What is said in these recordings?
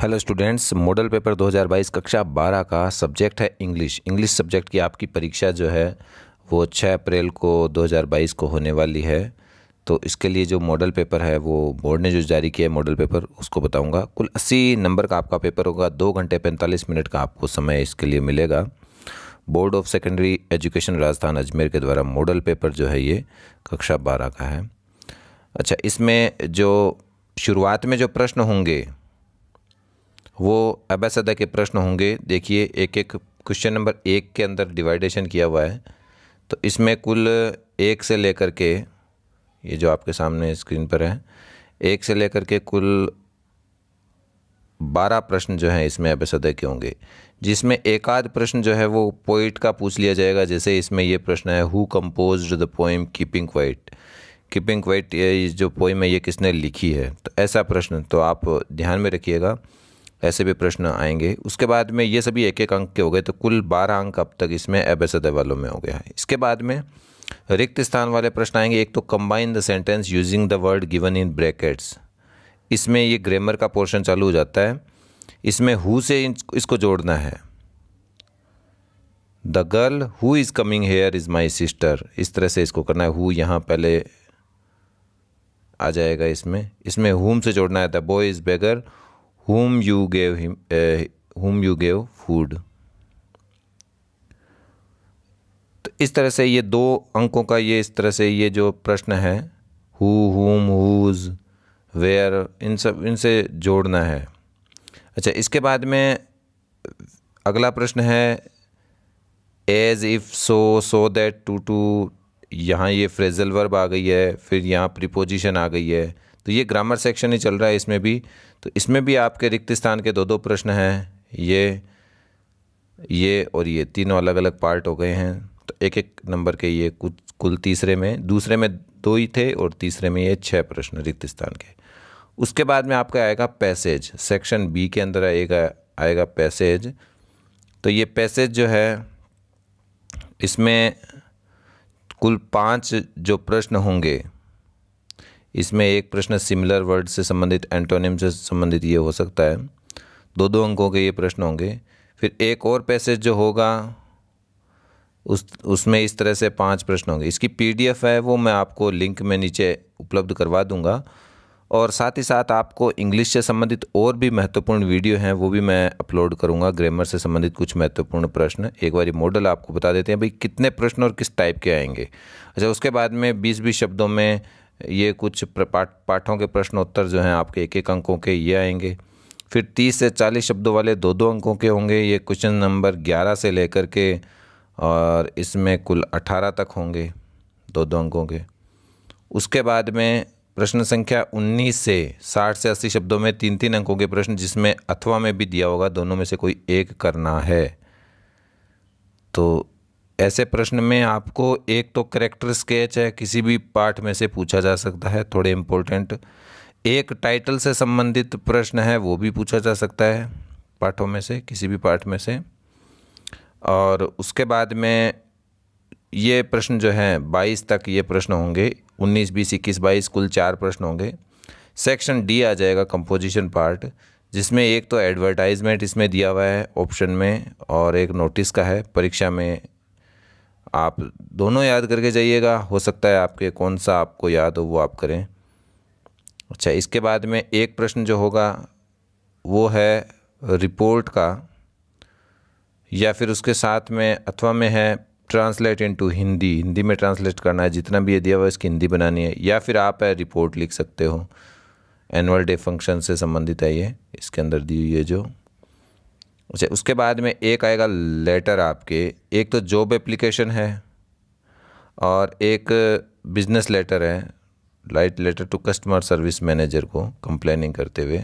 hello students model paper 2022 कक्षा 12 का subject है इंग्लिश इंग्लिश सब्जेक्ट की आपकी परीक्षा जो है वो 6 अप्रैल को 2022 को होने वाली है तो इसके लिए जो मॉडल पेपर है वो बोर्ड ने जो जारी किया है मॉडल पेपर उसको बताऊंगा कुल 80 नंबर का आपका पेपर होगा दो घंटे पैंतालीस मिनट का आपको समय इसके लिए मिलेगा board of secondary education Rajasthan Ajmer के द्वारा मॉडल पेपर जो है ये कक्षा बारह का है अच्छा इसमें जो शुरुआत में जो प्रश्न होंगे वो अबासदा के प्रश्न होंगे देखिए एक एक क्वेश्चन नंबर एक के अंदर डिवाइडेशन किया हुआ है तो इसमें कुल एक से लेकर के ये जो आपके सामने स्क्रीन पर है एक से लेकर के कुल बारह प्रश्न जो हैं इसमें अभ्यसदय के होंगे जिसमें एकाध प्रश्न जो है वो पोइट का पूछ लिया जाएगा जैसे इसमें ये प्रश्न है who compose the poem keeping quiet keeping quiet ये जो पोइम है ये किसने लिखी है तो ऐसा प्रश्न तो आप ध्यान में रखिएगा ऐसे भी प्रश्न आएंगे उसके बाद में ये सभी एक एक अंक के हो गए तो कुल बारह अंक अब तक इसमें एबेसद वालों में हो गया है इसके बाद में रिक्त स्थान वाले प्रश्न आएंगे एक तो combine the sentence using the word given in brackets इसमें ये ग्रामर का पोर्शन चालू हो जाता है इसमें हु से इसको जोड़ना है the girl who is coming here is my sister इस तरह से इसको करना है हु यहाँ पहले आ जाएगा इसमें इसमें हुम से जोड़ना है the boy is beggar whom you gave him uh, whom you gave food तो इस तरह से ये दो अंकों का ये इस तरह से ये जो प्रश्न है who हुम whose where इन सब इनसे जोड़ना है अच्छा इसके बाद में अगला प्रश्न है as if so so that too to यहाँ ये फ्रेजल वर्ब आ गई है फिर यहाँ प्रिपोजिशन आ गई है तो ये ग्रामर सेक्शन ही चल रहा है इसमें भी तो इसमें भी आपके रिक्त स्थान के दो दो प्रश्न हैं ये ये और ये तीनों अलग अलग पार्ट हो गए हैं तो एक एक नंबर के ये कुछ कुल तीसरे में दूसरे में दो ही थे और तीसरे में ये छः प्रश्न रिक्त स्थान के उसके बाद में आपका आएगा पैसेज सेक्शन बी के अंदर आएगा आएगा पैसेज तो ये पैसेज जो है इसमें कुल पाँच जो प्रश्न होंगे इसमें एक प्रश्न सिमिलर वर्ड से संबंधित एंटोनिम से संबंधित ये हो सकता है दो दो अंकों के ये प्रश्न होंगे फिर एक और पैसेज जो होगा उस उसमें इस तरह से पांच प्रश्न होंगे इसकी पीडीएफ है वो मैं आपको लिंक में नीचे उपलब्ध करवा दूंगा और साथ ही साथ आपको इंग्लिश से संबंधित और भी महत्वपूर्ण वीडियो हैं वो भी मैं अपलोड करूंगा ग्रामर से संबंधित कुछ महत्वपूर्ण प्रश्न एक बार मॉडल आपको बता देते हैं भाई कितने प्रश्न और किस टाइप के आएंगे अच्छा उसके बाद में बीस बीस शब्दों में ये कुछ पाठों के प्रश्नोत्तर जो हैं आपके एक एक अंकों के ये आएंगे फिर तीस से चालीस शब्दों वाले दो दो अंकों के होंगे ये क्वेश्चन नंबर ग्यारह से लेकर के और इसमें कुल अठारह तक होंगे दो दो अंकों के उसके बाद में प्रश्न संख्या 19 से 60 से 80 शब्दों में तीन तीन अंकों के प्रश्न जिसमें अथवा में भी दिया होगा दोनों में से कोई एक करना है तो ऐसे प्रश्न में आपको एक तो करेक्टर स्केच है किसी भी पार्ट में से पूछा जा सकता है थोड़े इम्पोर्टेंट एक टाइटल से संबंधित प्रश्न है वो भी पूछा जा सकता है पाठों में से किसी भी पाठ में से और उसके बाद में ये प्रश्न जो है 22 तक ये प्रश्न होंगे 19, 20, इक्कीस बाईस कुल चार प्रश्न होंगे सेक्शन डी आ जाएगा कंपोजिशन पार्ट जिसमें एक तो एडवर्टाइजमेंट इसमें दिया हुआ है ऑप्शन में और एक नोटिस का है परीक्षा में आप दोनों याद करके जाइएगा हो सकता है आपके कौन सा आपको याद हो वो आप करें अच्छा इसके बाद में एक प्रश्न जो होगा वो है रिपोर्ट का या फिर उसके साथ में अथवा में है ट्रांसलेट इनटू हिंदी हिंदी में ट्रांसलेट करना है जितना भी ये दिया हुआ है इसकी हिंदी बनानी है या फिर आप है रिपोर्ट लिख सकते हो एनुअल डे फंक्शन से संबंधित है ये इसके अंदर दी हुई है जो अच्छा उसके बाद में एक आएगा लेटर आपके एक तो जॉब एप्लीकेशन है और एक बिजनेस लेटर है write letter to customer service manager को कंप्लेनिंग करते हुए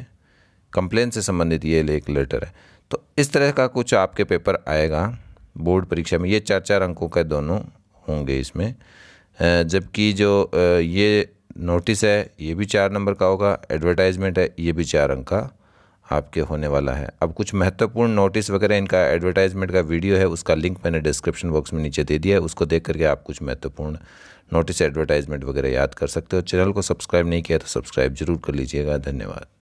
कंप्लेन से संबंधित ये एक लेटर है तो इस तरह का कुछ आपके पेपर आएगा बोर्ड परीक्षा में ये चार चार अंकों के दोनों होंगे इसमें जबकि जो ये नोटिस है ये भी चार नंबर का होगा एडवर्टाइजमेंट है ये भी चार अंक का आपके होने वाला है अब कुछ महत्वपूर्ण नोटिस वगैरह इनका एडवर्टाइजमेंट का वीडियो है उसका लिंक मैंने डिस्क्रिप्शन बॉक्स में नीचे दे दिया है उसको देख करके आप कुछ महत्वपूर्ण नोटिस एडवर्टाइजमेंट वगैरह याद कर सकते हो चैनल को सब्सक्राइब नहीं किया तो सब्सक्राइब जरूर कर लीजिएगा धन्यवाद